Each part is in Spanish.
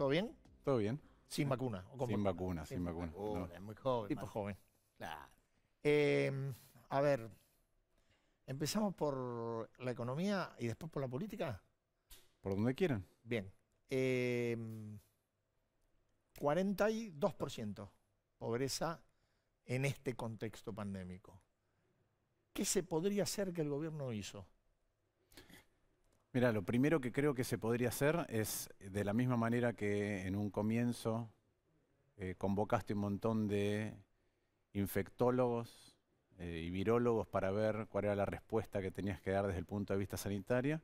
¿Todo bien? Todo bien. Sin vacuna. O con sin vacuna, sin, vacuna. Es muy joven. Tipo joven. Em, a ver, empezamos por la economía y después por la política. Por donde quieran. Bien. 42% em, pobreza en este contexto pandémico. ¿Qué se podría hacer que el gobierno hizo? Mira, lo primero que creo que se podría hacer es, de la misma manera que en un comienzo eh, convocaste un montón de infectólogos eh, y virólogos para ver cuál era la respuesta que tenías que dar desde el punto de vista sanitario,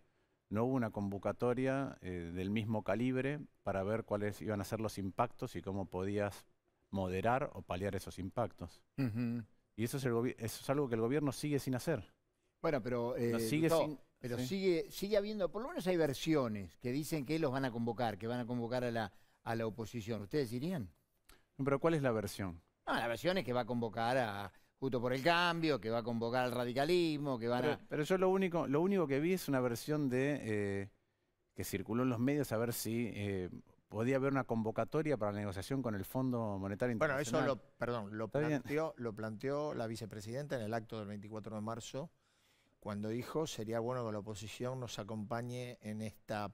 no hubo una convocatoria eh, del mismo calibre para ver cuáles iban a ser los impactos y cómo podías moderar o paliar esos impactos. Y eso es, algo que el gobierno sigue sin hacer. Bueno, pero sigue pero sigue, sigue habiendo, por lo menos hay versiones que dicen que los van a convocar, que van a convocar a la, oposición. ¿Ustedes dirían? Pero ¿cuál es la versión? No, la versión es que va a convocar a Justo por el Cambio, que va a convocar al radicalismo, que van a... Pero yo lo único, lo único que vi es una versión de eh, que circuló en los medios a ver si... Eh, podía haber una convocatoria para la negociación con el Fondo Monetario Internacional. Bueno, eso lo, perdón, lo planteó, lo planteó la vicepresidenta en el acto del 24 de marzo cuando dijo sería bueno que la oposición nos acompañe en esta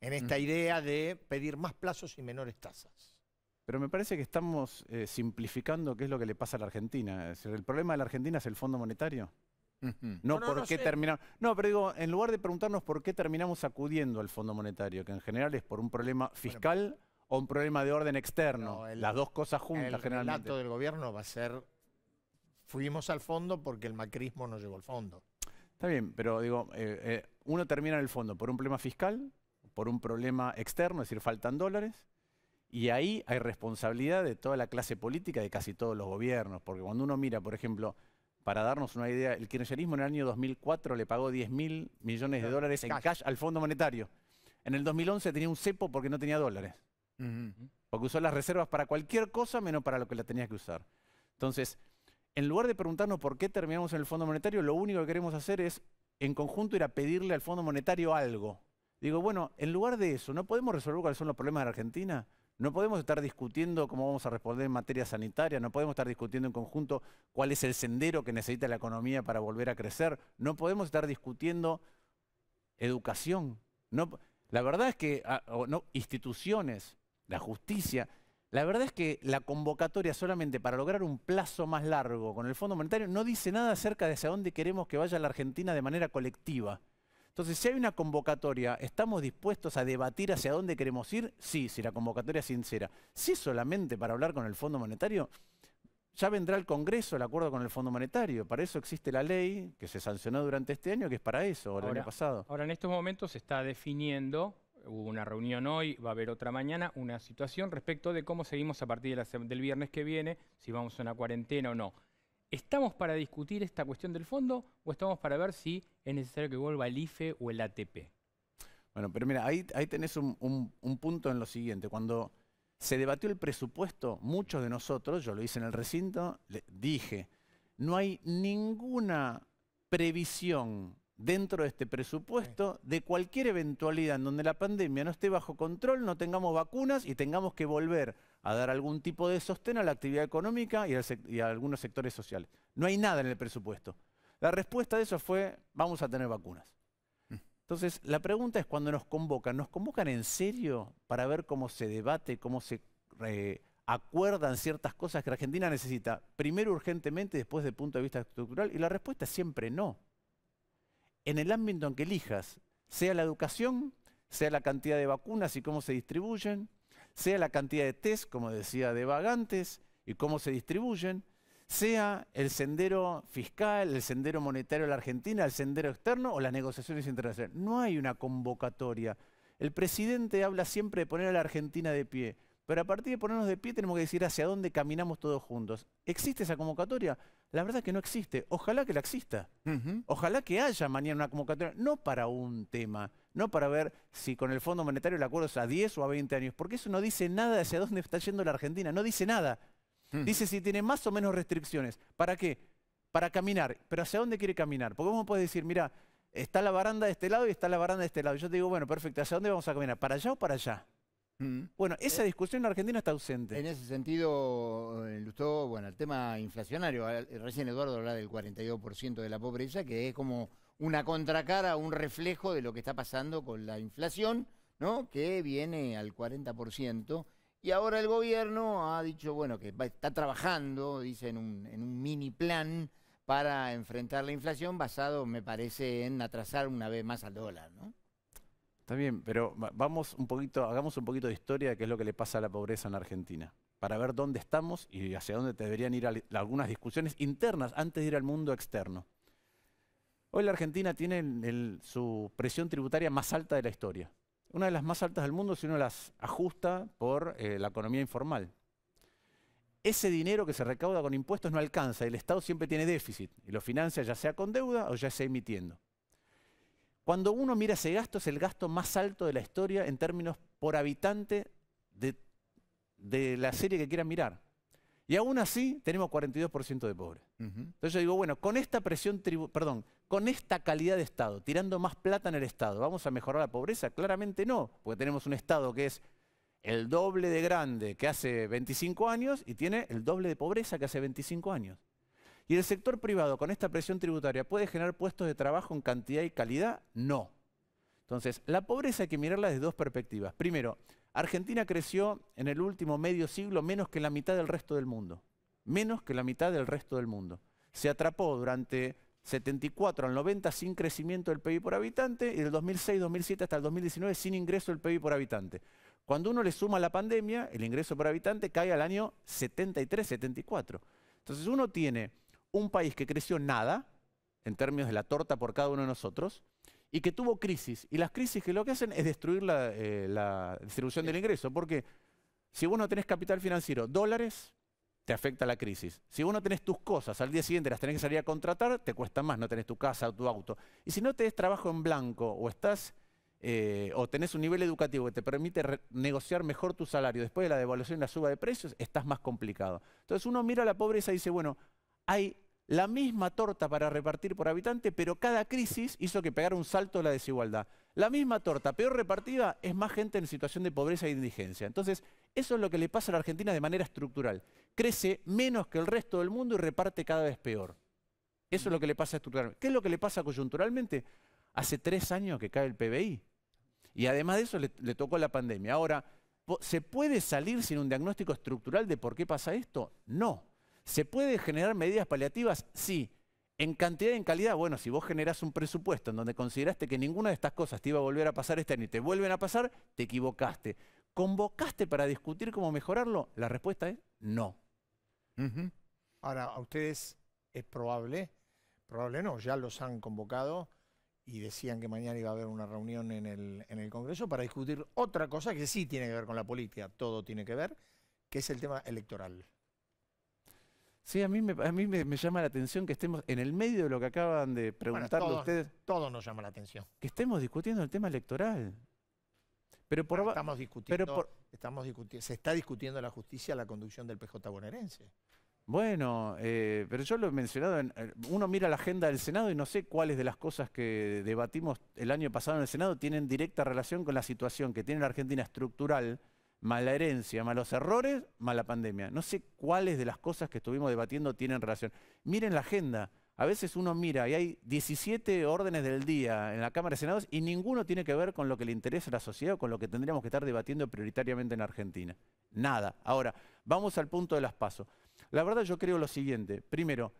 en esta idea de pedir más plazos y menores tasas. Pero me parece que estamos eh, simplificando qué es lo que le pasa a la Argentina. el problema de la Argentina es el Fondo Monetario. No, por qué No, pero digo, en lugar de preguntarnos por qué terminamos acudiendo al Fondo Monetario, que en general es por un problema fiscal o un problema de orden externo, las dos cosas juntas generalmente. El relato del gobierno va a ser fuimos al fondo porque el macrismo no llegó al fondo. Está bien, pero digo, eh, eh, uno termina en el fondo por un problema fiscal, por un problema externo, es decir, faltan dólares, y ahí hay responsabilidad de toda la clase política, de casi todos los gobiernos, porque cuando uno mira, por ejemplo, para darnos una idea, el kirchnerismo en el año 2004 le pagó 10 mil millones de dólares en cash. al Fondo Monetario. En el 2011 tenía un cepo porque no tenía dólares. Porque usó las reservas para cualquier cosa menos para lo que la tenías que usar. Entonces, en lugar de preguntarnos por qué terminamos en el Fondo Monetario, lo único que queremos hacer es, en conjunto, ir a pedirle al Fondo Monetario algo. Digo, bueno, en lugar de eso, ¿no podemos resolver cuáles son los problemas de la Argentina? No podemos estar discutiendo cómo vamos a responder en materia sanitaria, no podemos estar discutiendo en conjunto cuál es el sendero que necesita la economía para volver a crecer, no podemos estar discutiendo educación. No, la verdad es que ah, no, instituciones, la justicia, la verdad es que la convocatoria solamente para lograr un plazo más largo con el Fondo Monetario no dice nada acerca de hacia dónde queremos que vaya la Argentina de manera colectiva. Entonces, si hay una convocatoria, ¿estamos dispuestos a debatir hacia dónde queremos ir? Sí, si la convocatoria es sincera. Si sí, solamente para hablar con el Fondo Monetario, ya vendrá el Congreso el acuerdo con el Fondo Monetario. Para eso existe la ley que se sancionó durante este año, que es para eso, o el año pasado. Ahora, en estos momentos se está definiendo hubo una reunión hoy, va a haber otra mañana, una situación respecto de cómo seguimos a partir del viernes que viene, si vamos a una cuarentena o no. ¿Estamos para discutir esta cuestión del fondo o estamos para ver si es necesario que vuelva el IFE o el ATP? Bueno, pero mira, ahí, tenés un, punto en lo siguiente. Cuando se debatió el presupuesto, muchos de nosotros, yo lo hice en el recinto, le dije, no hay ninguna previsión dentro de este presupuesto de cualquier eventualidad en donde la pandemia no esté bajo control, no tengamos vacunas y tengamos que volver a dar algún tipo de sostén a la actividad económica y a, algunos sectores sociales. No hay nada en el presupuesto. La respuesta de eso fue, vamos a tener vacunas. Mm. Entonces, la pregunta es cuando nos convocan, ¿nos convocan en serio para ver cómo se debate, cómo se eh, acuerdan ciertas cosas que la Argentina necesita, primero urgentemente, después desde el punto de vista estructural? Y la respuesta es siempre no en el ámbito en que elijas, sea la educación, sea la cantidad de vacunas y cómo se distribuyen, sea la cantidad de test, como decía, de vagantes y cómo se distribuyen, sea el sendero fiscal, el sendero monetario de la Argentina, el sendero externo o las negociaciones internacionales. No hay una convocatoria. El presidente habla siempre de poner a la Argentina de pie, pero a partir de ponernos de pie tenemos que decir hacia dónde caminamos todos juntos. ¿Existe esa convocatoria? la verdad es que no existe. Ojalá que la exista. Ojalá que haya mañana una convocatoria, no para un tema, no para ver si con el Fondo Monetario el acuerdo es a 10 o a 20 años, porque eso no dice nada hacia dónde está yendo la Argentina, no dice nada. Dice si tiene más o menos restricciones. ¿Para qué? Para caminar. ¿Pero hacia dónde quiere caminar? Porque uno puede decir, mira, está la baranda de este lado y está la baranda de este lado. Yo te digo, bueno, perfecto, ¿hacia dónde vamos a caminar? ¿Para allá o para allá? Mm. Bueno, esa eh, discusión Argentina está ausente. En ese sentido, eh, el tema inflacionario, eh, recién Eduardo habla del 42% de la pobreza, que es como una contracara, un reflejo de lo que está pasando con la inflación, ¿no? Que viene al 40%. Y ahora el gobierno ha dicho, bueno, que está trabajando, dice, en un, en un mini plan para enfrentar la inflación basado, me parece, en atrasar una vez más al dólar, ¿no? Está bien, pero vamos un poquito, hagamos un poquito de historia de qué es lo que le pasa a la pobreza en Argentina, para ver dónde estamos y hacia dónde deberían ir algunas discusiones internas antes de ir al mundo externo. Hoy la Argentina tiene su presión tributaria más alta de la historia, una de las más altas del mundo si uno las ajusta por eh, la economía informal. Ese dinero que se recauda con impuestos no alcanza, el Estado siempre tiene déficit y lo financia ya sea con deuda o ya sea emitiendo. Cuando uno mira ese gasto, es el gasto más alto de la historia en términos por habitante de, la serie que quieran mirar. Y aún así tenemos 42% de pobres. Entonces yo digo, bueno, con esta presión perdón, con esta calidad de Estado, tirando más plata en el Estado, ¿vamos a mejorar la pobreza? Claramente no, porque tenemos un Estado que es el doble de grande que hace 25 años y tiene el doble de pobreza que hace 25 años. ¿Y el sector privado con esta presión tributaria puede generar puestos de trabajo en cantidad y calidad? No. Entonces, la pobreza hay que mirarla desde dos perspectivas. Primero, Argentina creció en el último medio siglo menos que la mitad del resto del mundo. Menos que la mitad del resto del mundo. Se atrapó durante 74 al 90 sin crecimiento del PIB por habitante y del 2006-2007 hasta el 2019 sin ingreso del PIB por habitante. Cuando uno le suma la pandemia, el ingreso por habitante cae al año 73-74. Entonces uno tiene un país que creció nada, en términos de la torta por cada uno de nosotros, y que tuvo crisis. Y las crisis que lo que hacen es destruir la, eh, distribución del ingreso, porque si vos no tenés capital financiero, dólares, te afecta la crisis. Si uno no tenés tus cosas, al día siguiente las tenés que salir a contratar, te cuesta más, no tenés tu casa o tu auto. Y si no tenés trabajo en blanco o estás... Eh, o tenés un nivel educativo que te permite negociar mejor tu salario después de la devaluación y la suba de precios, estás más complicado. Entonces uno mira la pobreza y dice, bueno, hay la misma torta para repartir por habitante, pero cada crisis hizo que pegara un salto a la desigualdad. La misma torta, peor repartida, es más gente en situación de pobreza e indigencia. Entonces, eso es lo que le pasa a la Argentina de manera estructural. Crece menos que el resto del mundo y reparte cada vez peor. Eso es lo que le pasa estructuralmente. ¿Qué es lo que le pasa coyunturalmente? Hace tres años que cae el PBI. Y además de eso le tocó la pandemia. Ahora, ¿se puede salir sin un diagnóstico estructural de por qué pasa esto? No. ¿Se puede generar medidas paliativas? Sí. En cantidad y en calidad, bueno, si vos generás un presupuesto en donde consideraste que ninguna de estas cosas te iba a volver a pasar este año te vuelven a pasar, te equivocaste. ¿Convocaste para discutir cómo mejorarlo? La respuesta es no. Ahora, a ustedes es probable, probable no, ya los han convocado y decían que mañana iba a haber una reunión en el, en el Congreso para discutir otra cosa que sí tiene que ver con la política, todo tiene que ver, que es el tema electoral. Sí, a mí, me, a mí me, llama la atención que estemos en el medio de lo que acaban de preguntarle ustedes. Todo nos llama la atención. Que estemos discutiendo el tema electoral. Pero por, ah, estamos discutiendo, se está discutiendo la justicia, la conducción del PJ bonaerense. Bueno, eh, pero yo lo he mencionado, eh, uno mira la agenda del Senado y no sé cuáles de las cosas que debatimos el año pasado en el Senado tienen directa relación con la situación que tiene la Argentina estructural mala herencia, malos errores, mala pandemia. No sé cuáles de las cosas que estuvimos debatiendo tienen relación. Miren la agenda. A veces uno mira y hay 17 órdenes del día en la Cámara de Senados y ninguno tiene que ver con lo que le interesa a la sociedad o con lo que tendríamos que estar debatiendo prioritariamente en Argentina. Nada. Ahora, vamos al punto de las pasos. La verdad yo creo lo siguiente. Primero,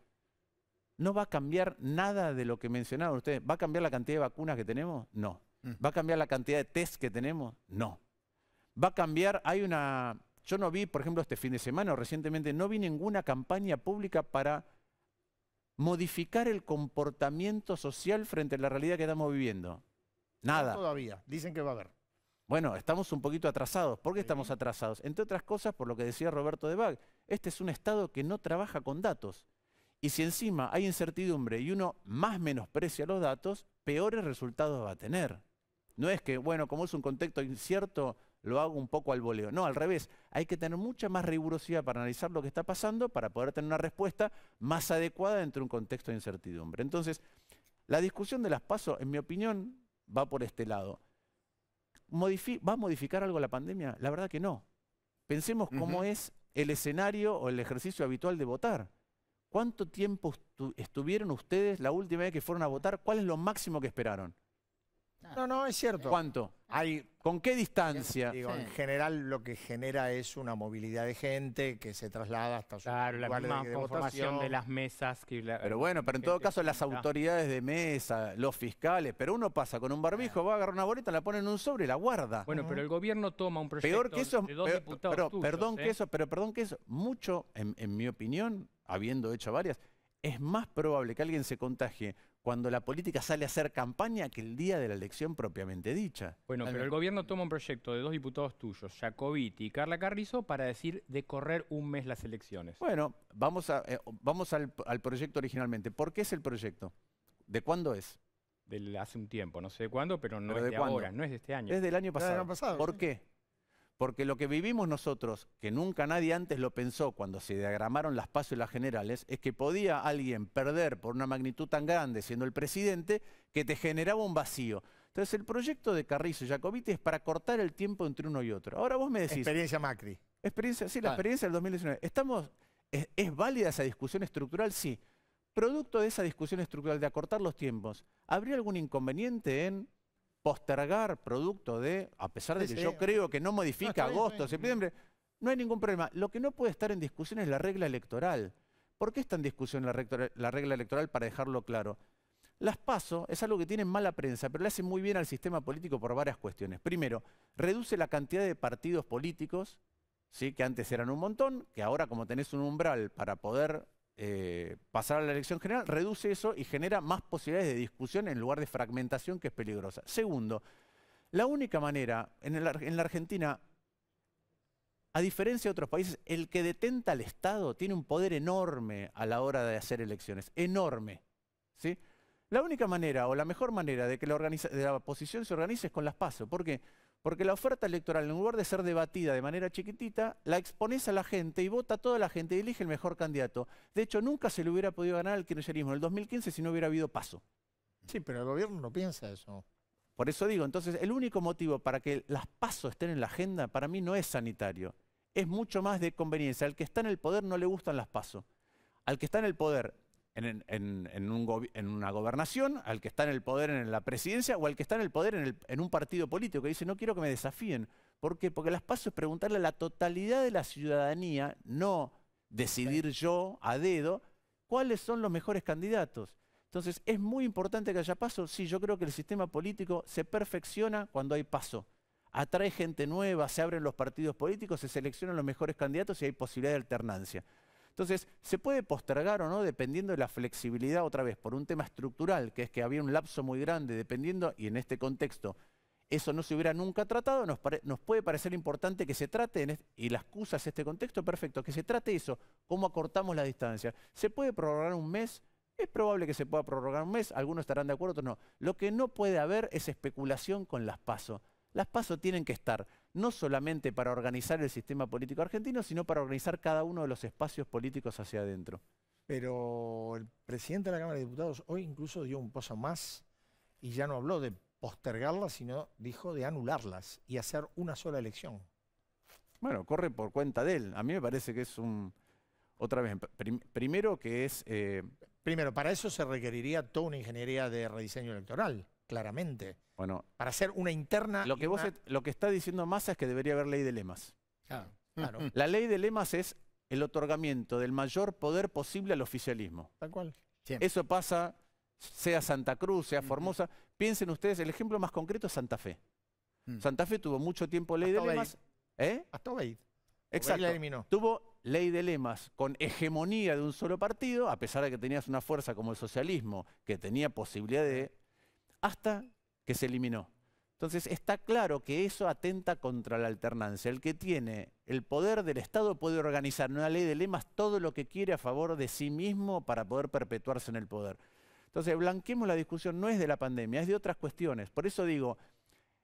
no va a cambiar nada de lo que mencionaron ustedes. ¿Va a cambiar la cantidad de vacunas que tenemos? No. Mm. ¿Va a cambiar la cantidad de test que tenemos? No va a cambiar, hay una, yo no vi, por ejemplo, este fin de semana o recientemente, no vi ninguna campaña pública para modificar el comportamiento social frente a la realidad que estamos viviendo. Nada. todavía, dicen que va a haber. Bueno, estamos un poquito atrasados. ¿Por qué estamos atrasados? Entre otras cosas, por lo que decía Roberto de Bag, este es un Estado que no trabaja con datos. Y si encima hay incertidumbre y uno más menosprecia los datos, peores resultados va a tener. No es que, bueno, como es un contexto incierto, lo hago un poco al voleo. No, al revés, hay que tener mucha más rigurosidad para analizar lo que está pasando para poder tener una respuesta más adecuada dentro de un contexto de incertidumbre. Entonces, la discusión de las pasos, en mi opinión, va por este lado. ¿Va a modificar algo la pandemia? La verdad que no. Pensemos cómo es el escenario o el ejercicio habitual de votar. ¿Cuánto tiempo estuvieron ustedes la última vez que fueron a votar? ¿Cuál es lo máximo que esperaron? No, no, es cierto. ¿Cuánto? ¿Con qué distancia? Digo, en general lo que genera es una movilidad de gente que se traslada hasta su Claro, la misma de de, las mesas. pero bueno, pero en todo caso las autoridades de mesa, los fiscales, pero uno pasa con un barbijo, va a agarrar una boleta, la pone en un sobre y la guarda. Bueno, pero el gobierno toma un proyecto que de dos diputados pero, perdón que ¿eh? eso, pero perdón que eso, mucho, en, en mi opinión, habiendo hecho varias, es más probable que alguien se contagie cuando la política sale a hacer campaña que el día de la elección propiamente dicha. Bueno, pero el gobierno toma un proyecto de dos diputados tuyos, Jacobiti y Carla Carrizo, para decir de correr un mes las elecciones. Bueno, vamos, a, eh, vamos al, proyecto originalmente. ¿Por qué es el proyecto? ¿De cuándo es? Del, hace un tiempo, no sé de cuándo, pero no es de, ahora, no es de este año. Es del año pasado. ¿Por qué? Porque lo que vivimos nosotros, que nunca nadie antes lo pensó cuando se diagramaron las pasos y las generales, es que podía alguien perder por una magnitud tan grande siendo el presidente que te generaba un vacío. Entonces el proyecto de Carrizo y Jacobiti es para cortar el tiempo entre uno y otro. Ahora vos me decís... Experiencia Macri. Experiencia, sí, la experiencia del 2019. ¿Estamos, ¿Es válida esa discusión estructural? Sí. Producto de esa discusión estructural de acortar los tiempos, ¿habría algún inconveniente en postergar producto de, a pesar de que yo creo que no modifica agosto, septiembre, no hay ningún problema. Lo que no puede estar en discusión es la regla electoral. ¿Por qué está en discusión la, regla electoral? Para dejarlo claro. Las PASO es algo que tiene mala prensa, pero le hace muy bien al sistema político por varias cuestiones. Primero, reduce la cantidad de partidos políticos, ¿sí? que antes eran un montón, que ahora como tenés un umbral para poder eh, pasar a la elección general, reduce eso y genera más posibilidades de discusión en lugar de fragmentación que es peligrosa. Segundo, la única manera, en, la Argentina, a diferencia de otros países, el que detenta al Estado tiene un poder enorme a la hora de hacer elecciones, enorme. ¿sí? La única manera o la mejor manera de que la, oposición se organice es con las pasos. Porque porque la oferta electoral, en lugar de ser debatida de manera chiquitita, la expones a la gente y vota a toda la gente y elige el mejor candidato. De hecho, nunca se le hubiera podido ganar al kirchnerismo en el 2015 si no hubiera habido paso. Sí, pero el gobierno no piensa eso. Por eso digo, entonces, el único motivo para que las pasos estén en la agenda para mí no es sanitario. Es mucho más de conveniencia. Al que está en el poder no le gustan las pasos. Al que está en el poder en, una gobernación, al que está en el poder en la presidencia o al que está en el poder en, en un partido político, que dice, no quiero que me desafíen. ¿Por qué? Porque las paso es preguntarle a la totalidad de la ciudadanía, no decidir yo a dedo, cuáles son los mejores candidatos. Entonces, es muy importante que haya paso. Sí, yo creo que el sistema político se perfecciona cuando hay paso. Atrae gente nueva, se abren los partidos políticos, se seleccionan los mejores candidatos y hay posibilidad de alternancia. Entonces, se puede postergar o no dependiendo de la flexibilidad otra vez, por un tema estructural, que es que había un lapso muy grande, dependiendo, y en este contexto eso no se hubiera nunca tratado, nos, puede parecer importante que se trate, y la excusa es este contexto, perfecto, que se trate eso, cómo acortamos la distancia. ¿Se puede prorrogar un mes? Es probable que se pueda prorrogar un mes, algunos estarán de acuerdo, otros no. Lo que no puede haber es especulación con las pasos. Las pasos tienen que estar no solamente para organizar el sistema político argentino, sino para organizar cada uno de los espacios políticos hacia adentro. Pero el presidente de la Cámara de Diputados hoy incluso dio un paso más y ya no habló de postergarlas, sino dijo de anularlas y hacer una sola elección. Bueno, corre por cuenta de él. A mí me parece que es un... Otra vez, primero que es... Eh, primero, para eso se requeriría toda una ingeniería de rediseño electoral, claramente para hacer una interna. Lo que, está diciendo Massa es que debería haber ley de lemas. claro. La ley de lemas es el otorgamiento del mayor poder posible al oficialismo. Tal cual. Eso pasa, sea Santa Cruz, sea Formosa. Piensen ustedes, el ejemplo más concreto es Santa Fe. Mm. Santa Fe tuvo mucho tiempo ley de lemas. ¿Eh? Hasta Obeid. Exacto. Tuvo ley de lemas con hegemonía de un solo partido, a pesar de que tenías una fuerza como el socialismo, que tenía posibilidad de... Hasta que se eliminó. Entonces está claro que eso atenta contra la alternancia. El que tiene el poder del Estado puede organizar en una ley de lemas todo lo que quiere a favor de sí mismo para poder perpetuarse en el poder. Entonces, blanquemos la discusión, no es de la pandemia, es de otras cuestiones. Por eso digo,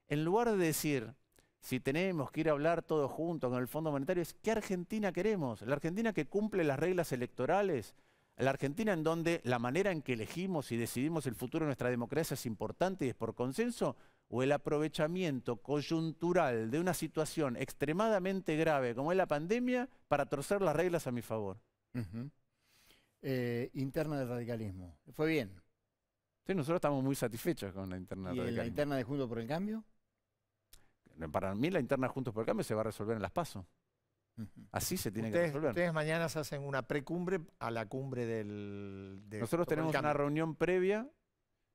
en lugar de decir si tenemos que ir a hablar todos juntos con el Fondo Monetario, es qué Argentina queremos. La Argentina que cumple las reglas electorales, la Argentina en donde la manera en que elegimos y decidimos el futuro de nuestra democracia es importante y es por consenso, o el aprovechamiento coyuntural de una situación extremadamente grave como es la pandemia para torcer las reglas a mi favor. Eh, interna del radicalismo. Fue bien. Sí, nosotros estamos muy satisfechos con la interna de radicalismo. Y ¿La interna de Juntos por el Cambio? Para mí la interna de Juntos por el Cambio se va a resolver en las pasos. Así se tiene que resolver. Ustedes mañana se hacen una precumbre a la cumbre del... Nosotros tenemos una reunión previa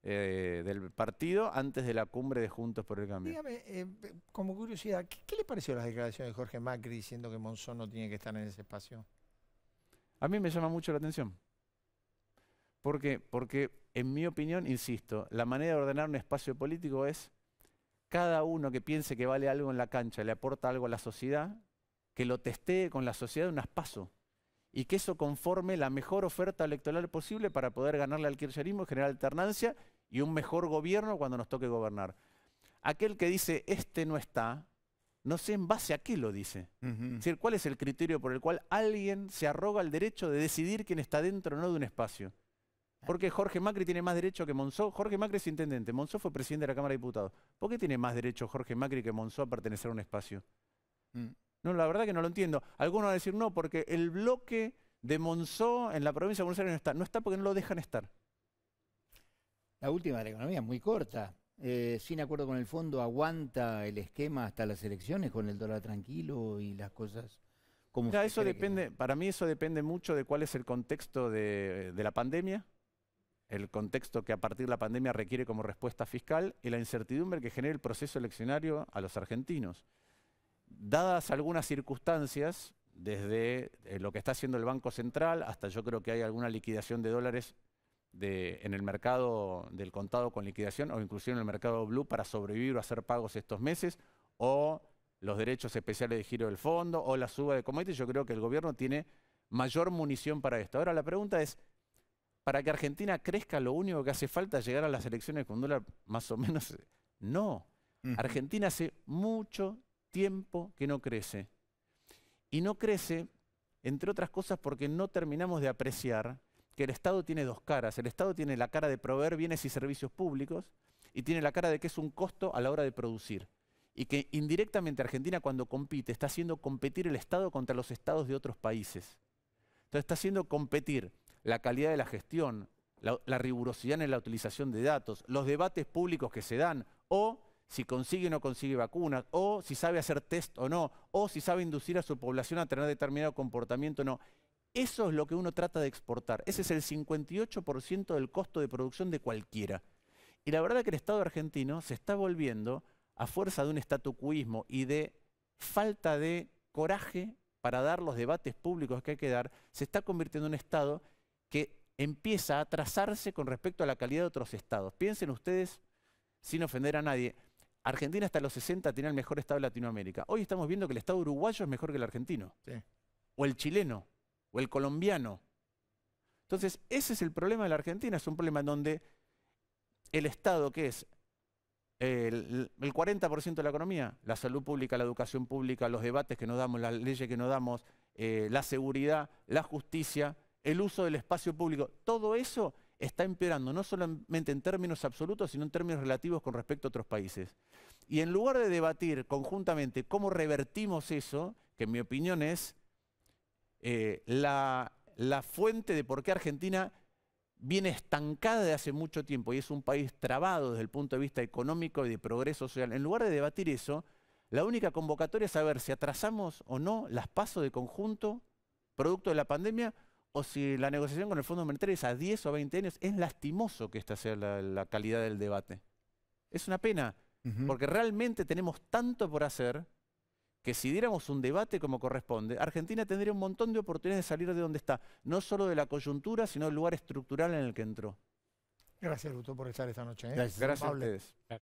eh, del partido antes de la cumbre de Juntos por el Cambio. Dígame, eh, como curiosidad, ¿qué, le pareció las declaraciones de Jorge Macri diciendo que Monzón no tiene que estar en ese espacio? A mí me llama mucho la atención. ¿Por qué? Porque, en mi opinión, insisto, la manera de ordenar un espacio político es cada uno que piense que vale algo en la cancha, le aporta algo a la sociedad, que lo testee con la sociedad de unas paso y que eso conforme la mejor oferta electoral posible para poder ganarle al kirchnerismo, generar alternancia y un mejor gobierno cuando nos toque gobernar. Aquel que dice, este no está, no sé en base a qué lo dice. Es decir, ¿cuál es el criterio por el cual alguien se arroga el derecho de decidir quién está dentro o no de un espacio? Porque Jorge Macri tiene más derecho que Monzó. Jorge Macri es intendente, Monzó fue presidente de la Cámara de Diputados. ¿Por qué tiene más derecho Jorge Macri que Monzó a pertenecer a un espacio? Mm. No, la verdad que no lo entiendo. Algunos van a decir no, porque el bloque de Monzó en la provincia de Buenos Aires no está. No está porque no lo dejan estar. La última de la economía muy corta. Eh, sin acuerdo con el fondo, aguanta el esquema hasta las elecciones con el dólar tranquilo y las cosas como... eso depende, para mí eso depende mucho de cuál es el contexto de, de la pandemia, el contexto que a partir de la pandemia requiere como respuesta fiscal y la incertidumbre que genera el proceso eleccionario a los argentinos dadas algunas circunstancias, desde eh, lo que está haciendo el Banco Central hasta yo creo que hay alguna liquidación de dólares en el mercado del contado con liquidación o incluso en el mercado blue para sobrevivir o hacer pagos estos meses o los derechos especiales de giro del fondo o la suba de comités, yo creo que el gobierno tiene mayor munición para esto. Ahora la pregunta es, para que Argentina crezca lo único que hace falta es llegar a las elecciones con dólar más o menos. No, Argentina hace mucho tiempo que no crece. Y no crece, entre otras cosas, porque no terminamos de apreciar que el Estado tiene dos caras. El Estado tiene la cara de proveer bienes y servicios públicos y tiene la cara de que es un costo a la hora de producir. Y que indirectamente Argentina cuando compite está haciendo competir el Estado contra los estados de otros países. Entonces está haciendo competir la calidad de la gestión, la, la rigurosidad en la utilización de datos, los debates públicos que se dan o si consigue o no consigue vacunas, o si sabe hacer test o no, o si sabe inducir a su población a tener determinado comportamiento o no. Eso es lo que uno trata de exportar. Ese es el 58% del costo de producción de cualquiera. Y la verdad que el Estado argentino se está volviendo, a fuerza de un estatucuismo y de falta de coraje para dar los debates públicos que hay que dar, se está convirtiendo en un Estado que empieza a atrasarse con respecto a la calidad de otros estados. Piensen ustedes, sin ofender a nadie, Argentina hasta los 60 tenía el mejor Estado de Latinoamérica. Hoy estamos viendo que el Estado uruguayo es mejor que el argentino. O el chileno, o el colombiano. Entonces, ese es el problema de la Argentina. Es un problema en donde el Estado, que es el, 40% de la economía, la salud pública, la educación pública, los debates que nos damos, las leyes que nos damos, eh, la seguridad, la justicia, el uso del espacio público, todo eso está empeorando, no solamente en términos absolutos, sino en términos relativos con respecto a otros países. Y en lugar de debatir conjuntamente cómo revertimos eso, que en mi opinión es eh, la, fuente de por qué Argentina viene estancada de hace mucho tiempo y es un país trabado desde el punto de vista económico y de progreso social, en lugar de debatir eso, la única convocatoria es saber si atrasamos o no las pasos de conjunto producto de la pandemia o si la negociación con el Fondo Monetario es a 10 o 20 años, es lastimoso que esta sea la, calidad del debate. Es una pena, porque realmente tenemos tanto por hacer que si diéramos un debate como corresponde, Argentina tendría un montón de oportunidades de salir de donde está, no solo de la coyuntura, sino del lugar estructural en el que entró. Gracias, Luto, por estar esta noche. ¿eh? Gracias a ustedes.